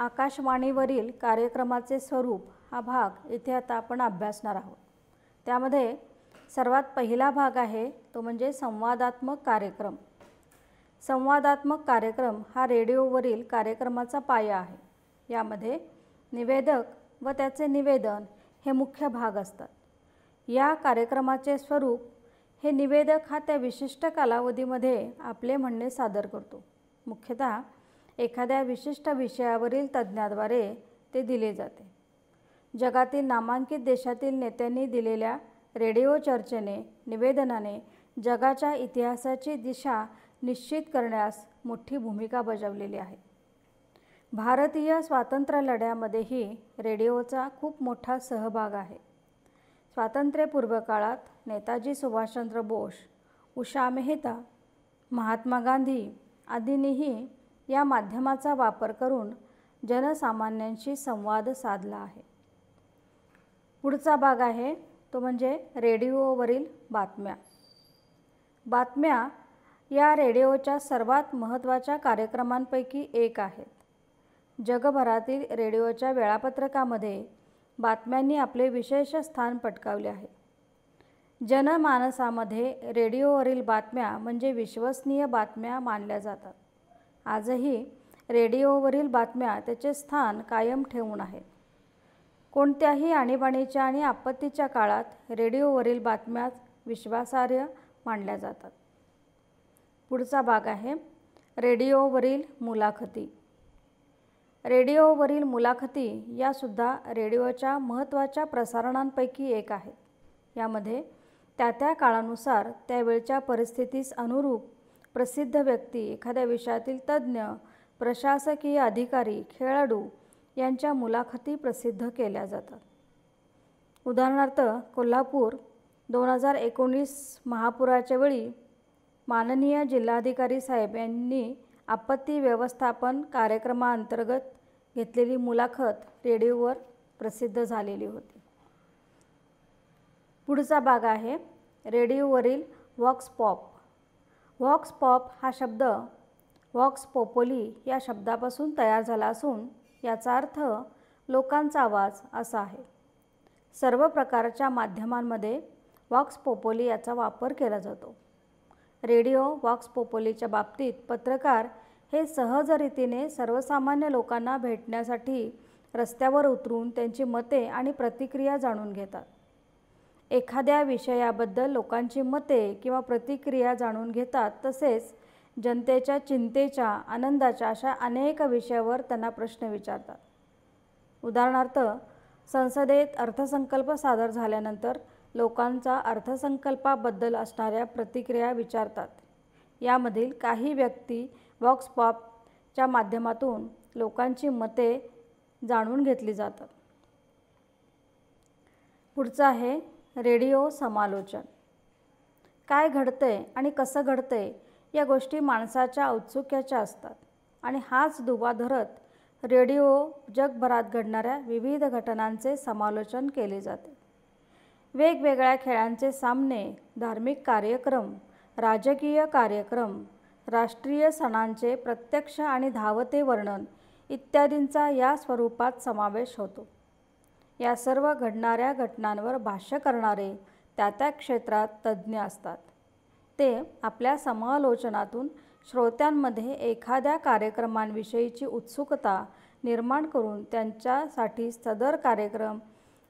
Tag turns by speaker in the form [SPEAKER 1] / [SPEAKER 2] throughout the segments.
[SPEAKER 1] आकाशवाणीवरील कार्यक्रमाचे स्वरूप हा भाग इथे आता आपण अभ्यासणार आहोत त्यामध्ये सर्वात पहिला भाग आहे तो म्हणजे संवादात्मक कार्यक्रम संवादात्मक कार्यक्रम हा रेडिओवरील कार्यक्रमाचा पाया आहे यामध्ये निवेदक व त्याचे निवेदन हे मुख्य भाग असतात या कार्यक्रमाचे स्वरूप हे निवेदक हा त्या विशिष्ट कालावधीमध्ये आपले म्हणणे सादर करतो मुख्यतः एखाद्या विशिष्ट विषयावरील तज्ज्ञाद्वारे ते दिले जाते जगातील नामांकित देशातील नेत्यांनी दिलेल्या रेडिओ चर्चेने निवेदनाने जगाच्या इतिहासाची दिशा निश्चित करण्यास मोठी भूमिका बजावलेली आहे भारतीय स्वातंत्र्य लढ्यामध्येही रेडिओचा खूप मोठा सहभाग आहे स्वातंत्र्यपूर्व काळात नेताजी सुभाषचंद्र बोस उषा मेहता महात्मा गांधी आदींनीही या माध्यमाचा वापर करून जनसामान्यांशी संवाद साधला आहे पुढचा भाग आहे तो म्हणजे रेडिओवरील बातम्या बातम्या या रेडिओच्या सर्वात महत्त्वाच्या कार्यक्रमांपैकी एक आहेत जगभरातील रेडिओच्या वेळापत्रकामध्ये बातम्यांनी आपले विशेष स्थान पटकावले आहे जनमानसामध्ये रेडिओवरील बातम्या म्हणजे विश्वसनीय बातम्या मानल्या जातात आजही रेडिओवरील बातम्या त्याचे स्थान कायम ठेवून आहेत कोणत्याही आणीबाणीच्या आणि आपत्तीच्या काळात रेडिओवरील बातम्या विश्वासार्ह मानल्या जातात पुढचा भाग आहे रेडिओवरील मुलाखती रेडिओवरील मुलाखती यासुद्धा रेडिओच्या महत्त्वाच्या प्रसारणांपैकी एक आहेत यामध्ये त्या त्या काळानुसार त्यावेळच्या परिस्थितीस अनुरूप प्रसिद्ध व्यक्ती एखाद्या विषयातील तज्ज्ञ प्रशासकीय अधिकारी खेळाडू यांच्या मुलाखती प्रसिद्ध केल्या जातात उदाहरणार्थ कोल्हापूर दोन हजार एकोणीस महापुराच्या वेळी माननीय जिल्हाधिकारी साहेब यांनी आपत्ती व्यवस्थापन कार्यक्रमाअंतर्गत घेतलेली मुलाखत रेडिओवर प्रसिद्ध झालेली होती पुढचा भाग आहे रेडिओवरील वॉक्स पॉप वॉक्स पॉप हा शब्द वॉक्स पोपोली या शब्दापासून तयार झाला असून याचा अर्थ लोकांचा आवाज असा आहे सर्व प्रकारच्या माध्यमांमध्ये वॉक्स पोपोली याचा वापर केला जातो रेडिओ वॉक्स पोपोलीच्या बाबतीत पत्रकार हे सहज रीतीने सर्वसामान्य लोकांना भेटण्यासाठी रस्त्यावर उतरून त्यांची मते आणि प्रतिक्रिया जाणून घेतात एखाद्या विषयाबद्दल लोकांची मते किंवा प्रतिक्रिया जाणून घेतात तसेच जनतेच्या चिंतेच्या आनंदाच्या अशा अनेक विषयावर त्यांना प्रश्न विचारतात उदाहरणार्थ संसदेत अर्थसंकल्प सादर झाल्यानंतर लोकांचा अर्थसंकल्पाबद्दल असणाऱ्या प्रतिक्रिया विचारतात यामधील काही व्यक्ती वॉक्सपॉपच्या माध्यमातून लोकांची मते जाणून घेतली जातात पुढचं आहे रेडिओ समालोचन काय आहे आणि कसं घडतंय या गोष्टी माणसाच्या औत्सुक्याच्या असतात आणि हाच दुवा धरत रेडिओ जगभरात घडणाऱ्या विविध घटनांचे समालोचन केले जाते वेगवेगळ्या खेळांचे सामने धार्मिक कार्यक्रम राजकीय कार्यक्रम राष्ट्रीय सणांचे प्रत्यक्ष आणि धावते वर्णन इत्यादींचा या स्वरूपात समावेश होतो या सर्व घडणाऱ्या घटनांवर भाष्य करणारे त्या त्या क्षेत्रात तज्ज्ञ असतात ते आपल्या समालोचनातून श्रोत्यांमध्ये एखाद्या कार्यक्रमांविषयीची उत्सुकता निर्माण करून त्यांच्यासाठी सदर कार्यक्रम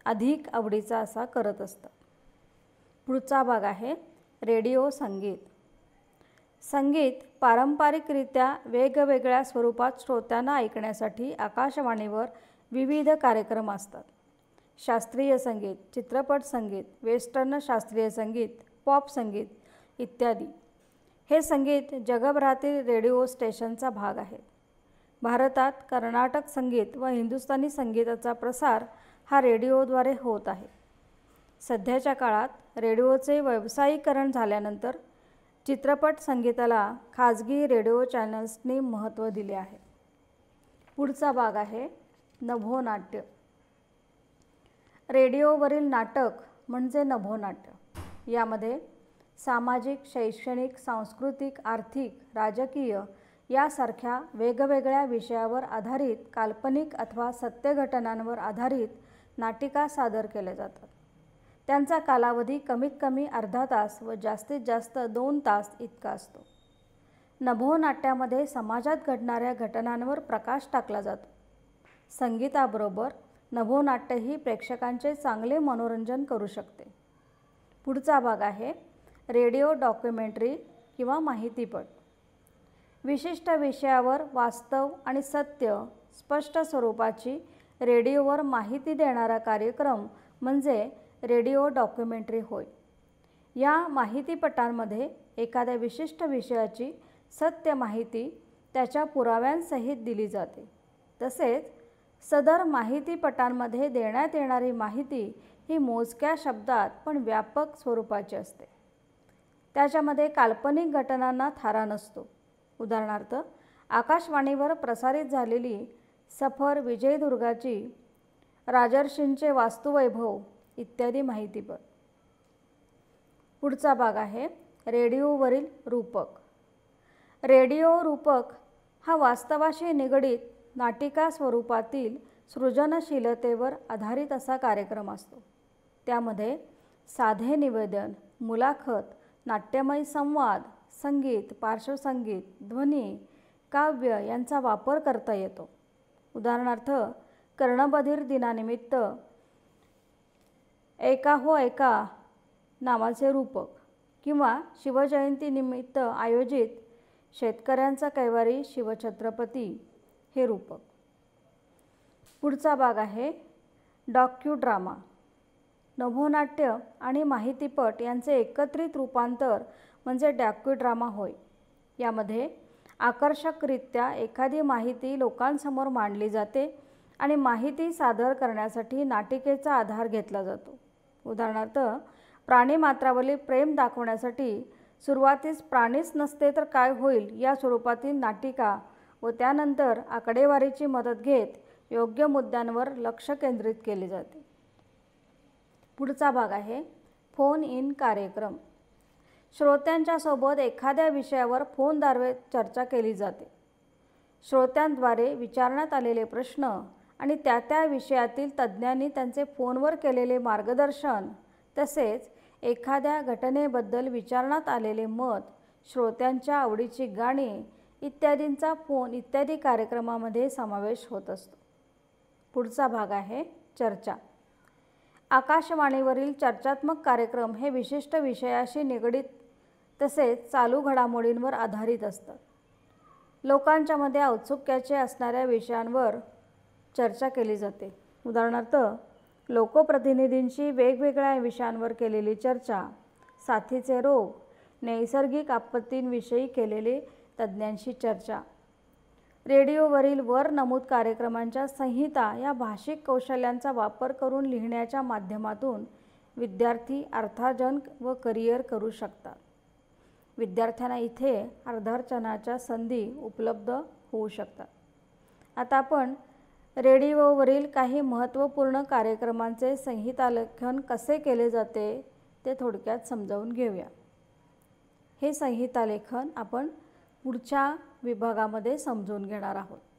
[SPEAKER 1] अधिक आवडीचा असा करत असतात पुढचा भाग आहे रेडिओ संगीत संगीत पारंपरिकरित्या वेगवेगळ्या स्वरूपात श्रोत्यांना ऐकण्यासाठी आकाशवाणीवर विविध कार्यक्रम असतात शास्त्रीय संगीत चित्रपट संगीत वेस्टर्न शास्त्रीय संगीत पॉप संगीत इत्यादी हे संगीत जगभरातील रेडिओ स्टेशनचा भाग आहे भारतात कर्नाटक संगीत व हिंदुस्थानी संगीताचा प्रसार हा रेडिओद्वारे होत आहे सध्याच्या काळात रेडिओचे व्यावसायीकरण झाल्यानंतर चित्रपट संगीताला खाजगी रेडिओ चॅनल्सने महत्त्व दिले आहे पुढचा भाग आहे नभोनाट्य रेडिओवरील नाटक म्हणजे नभोनाट्य यामध्ये सामाजिक शैक्षणिक सांस्कृतिक आर्थिक राजकीय यासारख्या वेगवेगळ्या विषयावर आधारित काल्पनिक अथवा सत्यघटनांवर आधारित नाटिका सादर केल्या जातात त्यांचा कालावधी कमीत कमी अर्धा तास व जास्तीत जास्त दोन तास इतका असतो नभोनाट्यामध्ये समाजात घडणाऱ्या घटनांवर प्रकाश टाकला जातो संगीताबरोबर नभोनाट्यही प्रेक्षकांचे चांगले मनोरंजन करू शकते पुढचा भाग आहे रेडिओ डॉक्युमेंटरी किंवा माहितीपट विशिष्ट विषयावर वास्तव आणि सत्य स्पष्ट स्वरूपाची रेडिओवर माहिती देणारा कार्यक्रम म्हणजे रेडिओ डॉक्युमेंटरी होय या माहितीपटांमध्ये एखाद्या विशिष्ट विषयाची सत्य माहिती त्याच्या पुराव्यांसहित दिली जाते तसेच सदर माहितीपटांमध्ये देण्यात येणारी माहिती ही मोजक्या शब्दात पण व्यापक स्वरूपाची असते त्याच्यामध्ये काल्पनिक घटनांना थारा नसतो उदाहरणार्थ आकाशवाणीवर प्रसारित झालेली सफर विजयदुर्गाची राजर्षींचे वास्तुवैभव इत्यादी पण पुढचा भाग आहे रेडिओवरील रूपक रेडिओ रूपक हा वास्तवाशी निगडीत नाटिका स्वरूपातील सृजनशीलतेवर आधारित असा कार्यक्रम असतो त्यामध्ये साधे निवेदन मुलाखत नाट्यमय संवाद संगीत पार्श्वसंगीत ध्वनी काव्य यांचा वापर करता येतो उदाहरणार्थ कर्णबधीर दिनानिमित्त एका हो एका नावाचे रूपक किंवा शिवजयंतीनिमित्त आयोजित शेतकऱ्यांचा कैवारी शिवछत्रपती हे रूपक पुढचा भाग आहे ड्रामा नभोनाट्य आणि माहितीपट यांचे एकत्रित रूपांतर म्हणजे ड्रामा होय यामध्ये आकर्षकरित्या एखादी माहिती लोकांसमोर मांडली जाते आणि माहिती सादर करण्यासाठी नाटिकेचा आधार घेतला जातो उदाहरणार्थ प्राणीमात्रावरील प्रेम दाखवण्यासाठी सुरुवातीस प्राणीच नसते तर काय होईल या स्वरूपातील नाटिका व त्यानंतर आकडेवारीची मदत घेत योग्य मुद्द्यांवर लक्ष केंद्रित केले जाते पुढचा भाग आहे फोन इन कार्यक्रम श्रोत्यांच्यासोबत एखाद्या विषयावर फोनद्वारे चर्चा केली जाते श्रोत्यांद्वारे विचारण्यात आलेले प्रश्न आणि त्या त्या विषयातील तज्ज्ञांनी त्यांचे फोनवर केलेले मार्गदर्शन तसेच एखाद्या घटनेबद्दल विचारण्यात आलेले मत श्रोत्यांच्या आवडीची गाणी इत्यादींचा फोन इत्यादी कार्यक्रमामध्ये समावेश होत असतो पुढचा भाग आहे चर्चा आकाशवाणीवरील चर्चात्मक कार्यक्रम हे विशिष्ट विषयाशी निगडीत तसेच चालू घडामोडींवर आधारित असतात लोकांच्यामध्ये औत्सुक्याचे असणाऱ्या विषयांवर चर्चा केली जाते उदाहरणार्थ लोकप्रतिनिधींशी वेगवेगळ्या विषयांवर केलेली चर्चा साथीचे रोग नैसर्गिक आपत्तींविषयी केलेले तज्ज्ञांशी चर्चा रेडिओवरील वर नमूद कार्यक्रमांच्या संहिता या भाषिक कौशल्यांचा वापर करून लिहिण्याच्या माध्यमातून विद्यार्थी अर्थार्जन व करिअर करू शकतात विद्यार्थ्यांना इथे अर्धार्चनाच्या संधी उपलब्ध होऊ शकतात आता आपण रेडिओवरील काही महत्त्वपूर्ण कार्यक्रमांचे संहितालेखन कसे केले जाते ते थोडक्यात समजावून घेऊया हे संहितालेखन आपण पुढच्या विभागामध्ये समजून घेणार आहोत